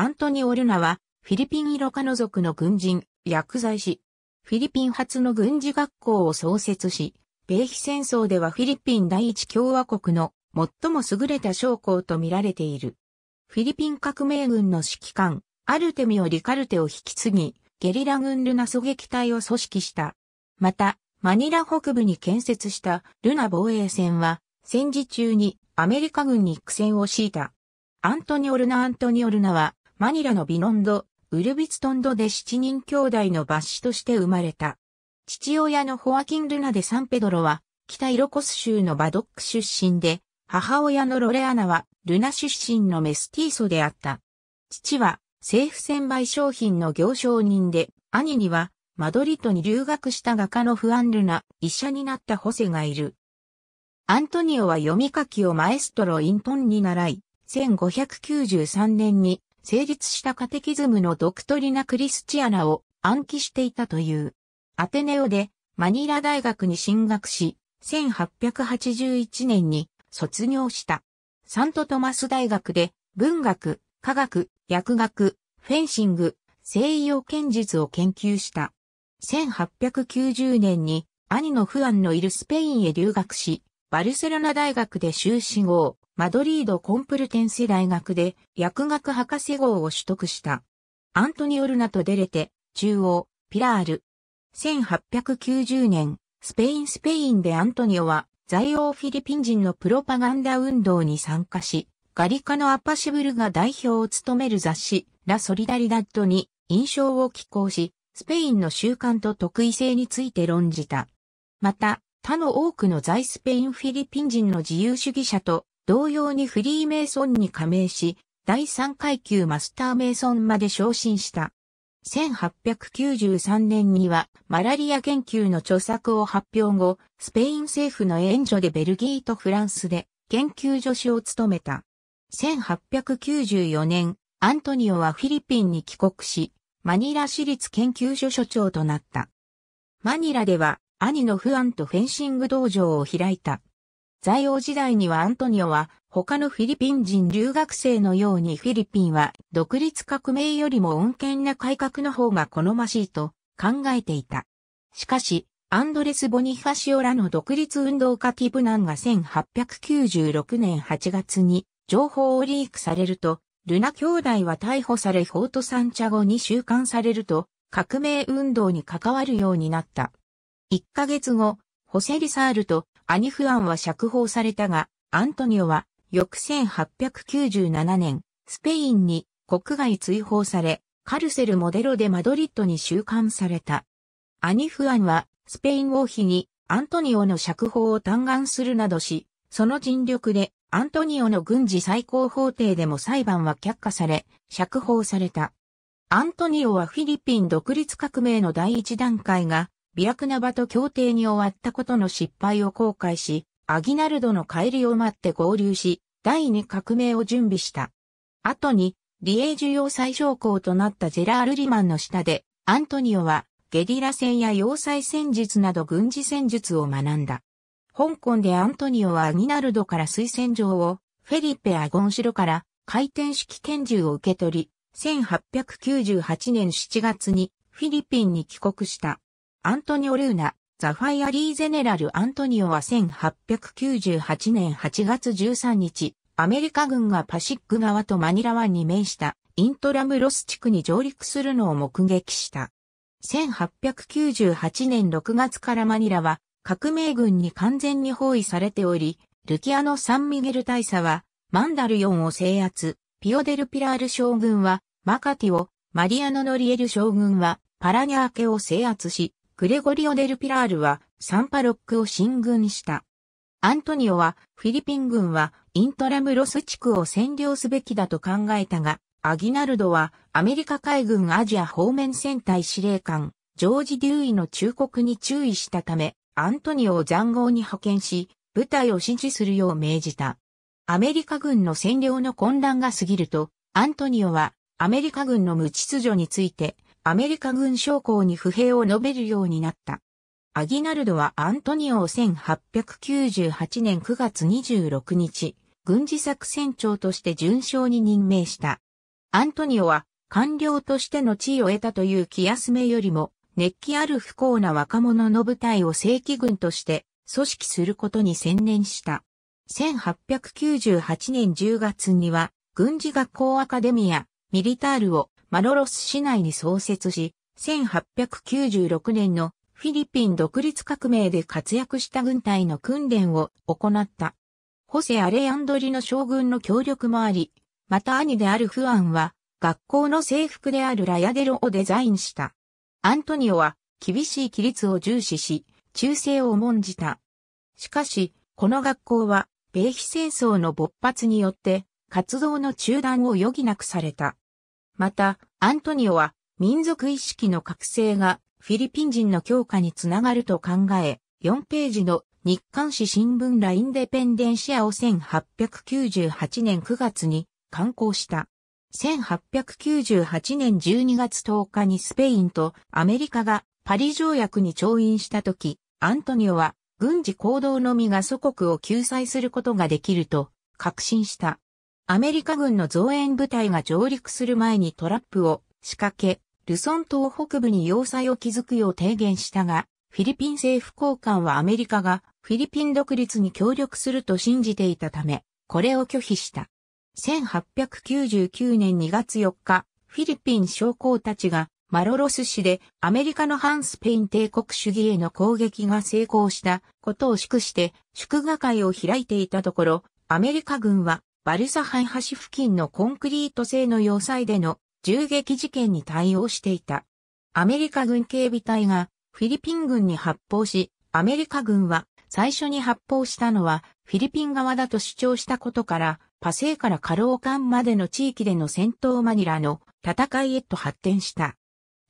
アントニオルナは、フィリピンイロカノ族の軍人、薬剤師。フィリピン初の軍事学校を創設し、米非戦争ではフィリピン第一共和国の最も優れた将校と見られている。フィリピン革命軍の指揮官、アルテミオ・リカルテを引き継ぎ、ゲリラ軍ルナ狙撃隊を組織した。また、マニラ北部に建設したルナ防衛戦は、戦時中にアメリカ軍に苦戦を強いた。アントニオルナ・アントニオルナは、マニラのビノンド、ウルビツトンドで七人兄弟の抜子として生まれた。父親のホアキン・ルナでサンペドロは、北イロコス州のバドック出身で、母親のロレアナは、ルナ出身のメスティーソであった。父は、政府専売商品の行商人で、兄には、マドリトに留学した画家のフアン・ルナ、医者になったホセがいる。アントニオは読み書きをマエストロ・イントンに習い、1593年に成立したカテキズムのドクトリナ・クリスチアナを暗記していたという。アテネオでマニラ大学に進学し、1881年に卒業した。サントトマス大学で文学、科学、薬学、フェンシング、西洋剣術を研究した。1890年に兄のフアンのいるスペインへ留学し、バルセロナ大学で修士号、マドリード・コンプルテンセ大学で薬学博士号を取得した。アントニオルナとデレテ、中央、ピラール。1890年、スペインスペインでアントニオは在欧フィリピン人のプロパガンダ運動に参加し、ガリカのアパシブルが代表を務める雑誌、ラ・ソリダリダッドに印象を寄稿し、スペインの習慣と特異性について論じた。また、他の多くの在スペインフィリピン人の自由主義者と同様にフリーメイソンに加盟し、第3階級マスターメイソンまで昇進した。1893年にはマラリア研究の著作を発表後、スペイン政府の援助でベルギーとフランスで研究助手を務めた。1894年、アントニオはフィリピンに帰国し、マニラ市立研究所所長となった。マニラでは兄のフアンとフェンシング道場を開いた。在王時代にはアントニオは他のフィリピン人留学生のようにフィリピンは独立革命よりも穏健な改革の方が好ましいと考えていた。しかし、アンドレス・ボニファシオらの独立運動家ティブナンが1896年8月に情報をリークされると、ルナ兄弟は逮捕されフォート・サンチャゴに収監されると、革命運動に関わるようになった。1ヶ月後、ホセリサールとアニフアンは釈放されたが、アントニオは翌1897年、スペインに国外追放され、カルセルモデロでマドリッドに収監された。アニフアンはスペイン王妃にアントニオの釈放を嘆願するなどし、その尽力でアントニオの軍事最高法廷でも裁判は却下され、釈放された。アントニオはフィリピン独立革命の第一段階がビラクナバと協定に終わったことの失敗を後悔し、アギナルドの帰りを待って合流し、第二革命を準備した。後に、リエージュ要塞将校となったジェラール・リマンの下で、アントニオは、ゲリラ戦や要塞戦術など軍事戦術を学んだ。香港でアントニオはアギナルドから推薦状を、フェリペ・アゴンシロから回転式拳銃を受け取り、1898年7月にフィリピンに帰国した。アントニオ・ルーナ、ザファイア・リー・ゼネラル・アントニオは1898年8月13日、アメリカ軍がパシック川とマニラ湾に面したイントラムロス地区に上陸するのを目撃した。1898年6月からマニラは革命軍に完全に包囲されており、ルキアのサンミゲル大佐はマンダルヨンを制圧、ピオデルピラール将軍はマカティを、マリアノ・ノリエル将軍はパラニャー家を制圧し、グレゴリオ・デル・ピラールはサンパロックを進軍した。アントニオはフィリピン軍はイントラムロス地区を占領すべきだと考えたが、アギナルドはアメリカ海軍アジア方面戦隊司令官ジョージ・デューイの忠告に注意したため、アントニオを残壕に派遣し、部隊を支持するよう命じた。アメリカ軍の占領の混乱が過ぎると、アントニオはアメリカ軍の無秩序についてアメリカ軍将校に不平を述べるようになった。アギナルドはアントニオを1898年9月26日、軍事作戦長として順将に任命した。アントニオは官僚としての地位を得たという気休めよりも、熱気ある不幸な若者の部隊を正規軍として組織することに専念した。1898年10月には、軍事学校アカデミア、ミリタールをマロロス市内に創設し、1896年のフィリピン独立革命で活躍した軍隊の訓練を行った。ホセ・アレアンドリの将軍の協力もあり、また兄であるフアンは、学校の制服であるラヤデロをデザインした。アントニオは、厳しい規律を重視し、忠誠を重んじた。しかし、この学校は、米非戦争の勃発によって、活動の中断を余儀なくされた。また、アントニオは民族意識の覚醒がフィリピン人の強化につながると考え、4ページの日刊紙新聞ラインデペンデンシアを1898年9月に刊行した。1898年12月10日にスペインとアメリカがパリ条約に調印した時、アントニオは軍事行動のみが祖国を救済することができると確信した。アメリカ軍の増援部隊が上陸する前にトラップを仕掛け、ルソン島北部に要塞を築くよう提言したが、フィリピン政府高官はアメリカがフィリピン独立に協力すると信じていたため、これを拒否した。1899年2月4日、フィリピン将校たちがマロロス市でアメリカの反スペイン帝国主義への攻撃が成功したことを祝して祝賀会を開いていたところ、アメリカ軍はバルサハン橋付近のコンクリート製の要塞での銃撃事件に対応していた。アメリカ軍警備隊がフィリピン軍に発砲し、アメリカ軍は最初に発砲したのはフィリピン側だと主張したことから、パセイからカローカンまでの地域での戦闘マニラの戦いへと発展した。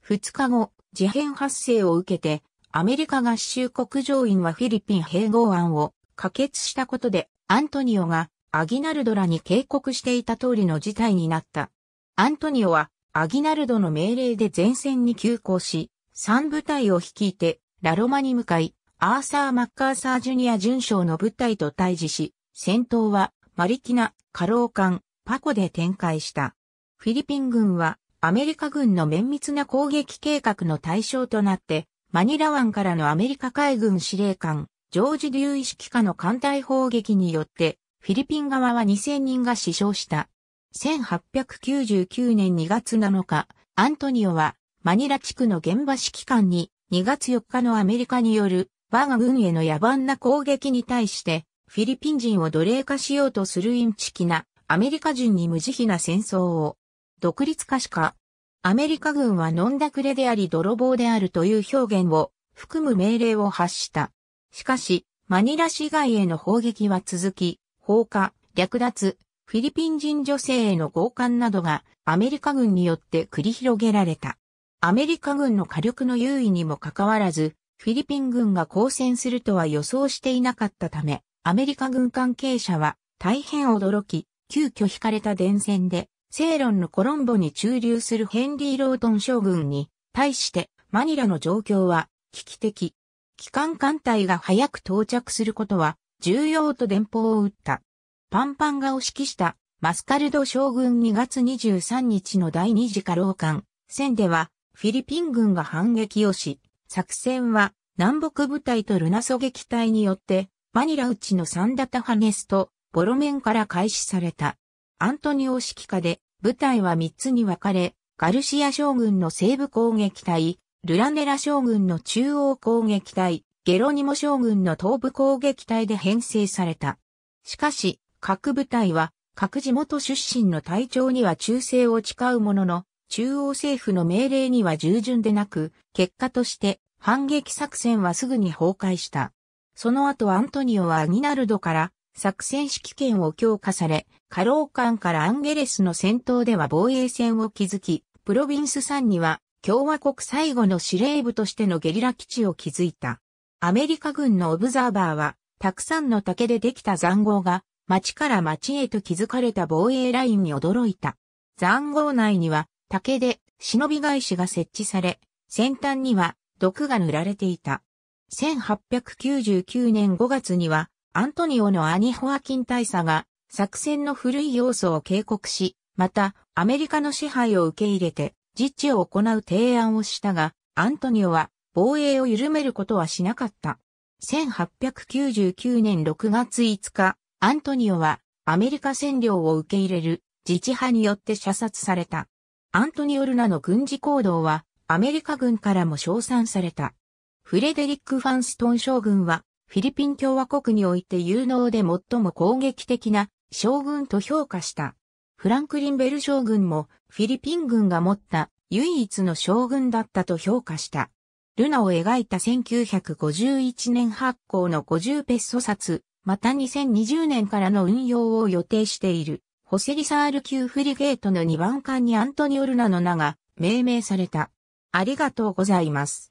2日後、事変発生を受けて、アメリカ合衆国上院はフィリピン併合案を可決したことで、アントニオがアギナルドらに警告していた通りの事態になった。アントニオは、アギナルドの命令で前線に急行し、3部隊を率いて、ラロマに向かい、アーサー・マッカーサー・ジュニア巡将の部隊と対峙し、戦闘は、マリキナ、カローカン、パコで展開した。フィリピン軍は、アメリカ軍の綿密な攻撃計画の対象となって、マニラ湾からのアメリカ海軍司令官、ジョージ・デューイ識下の艦隊砲撃によって、フィリピン側は2000人が死傷した。1899年2月7日、アントニオはマニラ地区の現場指揮官に2月4日のアメリカによる我が軍への野蛮な攻撃に対してフィリピン人を奴隷化しようとするインチキなアメリカ人に無慈悲な戦争を独立化しかアメリカ軍は飲んだくれであり泥棒であるという表現を含む命令を発した。しかし、マニラ市外への砲撃は続き、放火、略奪、フィリピン人女性への強姦などがアメリカ軍によって繰り広げられた。アメリカ軍の火力の優位にもかかわらず、フィリピン軍が交戦するとは予想していなかったため、アメリカ軍関係者は大変驚き、急遽引かれた電線で、セーロンのコロンボに駐留するヘンリー・ロートン将軍に対してマニラの状況は危機的。機関艦隊が早く到着することは重要と電報を打った。パンパンが押指揮したマスカルド将軍2月23日の第2次下老艦戦ではフィリピン軍が反撃をし、作戦は南北部隊とルナ狙撃隊によってマニラうちのサンダタハネスとボロメンから開始された。アントニオ指揮下で部隊は3つに分かれ、ガルシア将軍の西部攻撃隊、ルラネラ将軍の中央攻撃隊、ゲロニモ将軍の東部攻撃隊で編成された。しかし、各部隊は、各地元出身の隊長には忠誠を誓うものの、中央政府の命令には従順でなく、結果として反撃作戦はすぐに崩壊した。その後アントニオはアギナルドから作戦指揮権を強化され、カローカンからアンゲレスの戦闘では防衛線を築き、プロヴィンス3には共和国最後の司令部としてのゲリラ基地を築いた。アメリカ軍のオブザーバーは、たくさんの竹でできた残壕が、町から町へと築かれた防衛ラインに驚いた。残壕内には、竹で忍び返しが設置され、先端には毒が塗られていた。1899年5月には、アントニオのアニホアキン大佐が、作戦の古い要素を警告し、また、アメリカの支配を受け入れて、実地を行う提案をしたが、アントニオは、防衛を緩めることはしなかった。1899年6月5日、アントニオはアメリカ占領を受け入れる自治派によって射殺された。アントニオルナの軍事行動はアメリカ軍からも称賛された。フレデリック・ファンストン将軍はフィリピン共和国において有能で最も攻撃的な将軍と評価した。フランクリン・ベル将軍もフィリピン軍が持った唯一の将軍だったと評価した。ルナを描いた1951年発行の50ペッソ冊、また2020年からの運用を予定している、ホセリサール級フリゲートの2番艦にアントニオ・ルナの名が命名された。ありがとうございます。